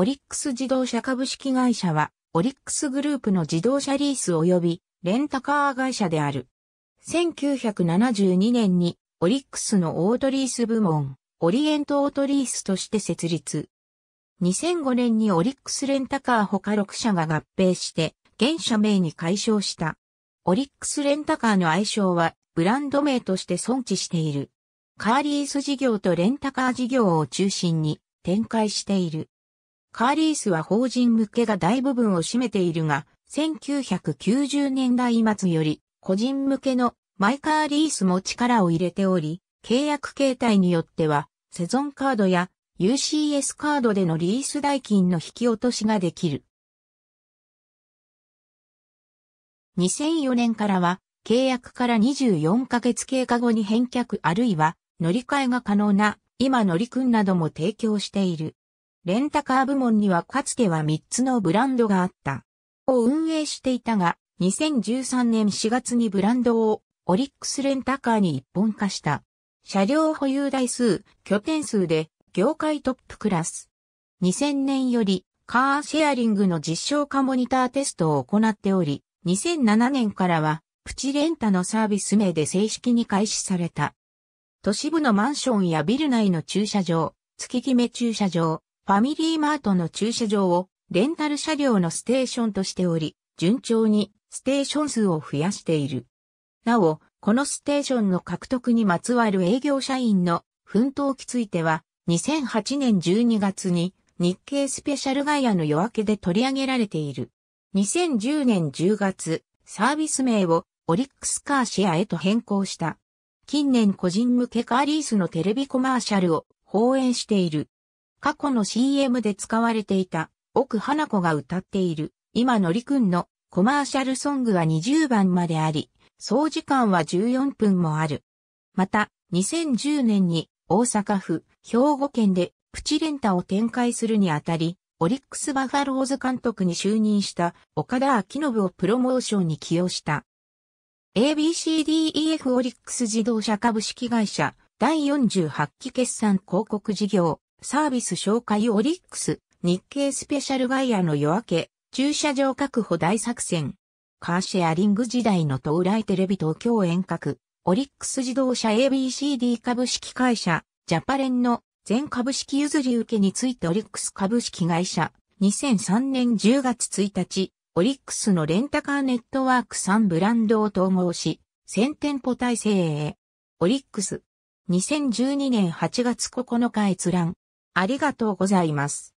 オリックス自動車株式会社は、オリックスグループの自動車リース及び、レンタカー会社である。1972年に、オリックスのオートリース部門、オリエントオートリースとして設立。2005年にオリックスレンタカー他6社が合併して、現社名に解消した。オリックスレンタカーの愛称は、ブランド名として存置している。カーリース事業とレンタカー事業を中心に展開している。カーリースは法人向けが大部分を占めているが、1990年代末より個人向けのマイカーリースも力を入れており、契約形態によっては、セゾンカードや UCS カードでのリース代金の引き落としができる。2004年からは、契約から24ヶ月経過後に返却あるいは乗り換えが可能な今乗りんなども提供している。レンタカー部門にはかつては3つのブランドがあった。を運営していたが、2013年4月にブランドをオリックスレンタカーに一本化した。車両保有台数、拠点数で業界トップクラス。2000年よりカーシェアリングの実証化モニターテストを行っており、2007年からはプチレンタのサービス名で正式に開始された。都市部のマンションやビル内の駐車場、月決め駐車場、ファミリーマートの駐車場をレンタル車両のステーションとしており、順調にステーション数を増やしている。なお、このステーションの獲得にまつわる営業社員の奮闘期ついては、2008年12月に日経スペシャルガイアの夜明けで取り上げられている。2010年10月、サービス名をオリックスカーシェアへと変更した。近年個人向けカーリースのテレビコマーシャルを放映している。過去の CM で使われていた奥花子が歌っている今のりくんのコマーシャルソングは20番まであり、総時間は14分もある。また、2010年に大阪府、兵庫県でプチレンタを展開するにあたり、オリックスバファローズ監督に就任した岡田昭信をプロモーションに起用した。ABCDEF オリックス自動車株式会社第48期決算広告事業サービス紹介オリックス、日経スペシャルガイアの夜明け、駐車場確保大作戦。カーシェアリング時代の到来テレビ東京遠隔、オリックス自動車 ABCD 株式会社、ジャパレンの全株式譲り受けについてオリックス株式会社、2003年10月1日、オリックスのレンタカーネットワーク3ブランドを統合し、1000店舗体制へ。オリックス。2012年8月9日閲覧。ありがとうございます。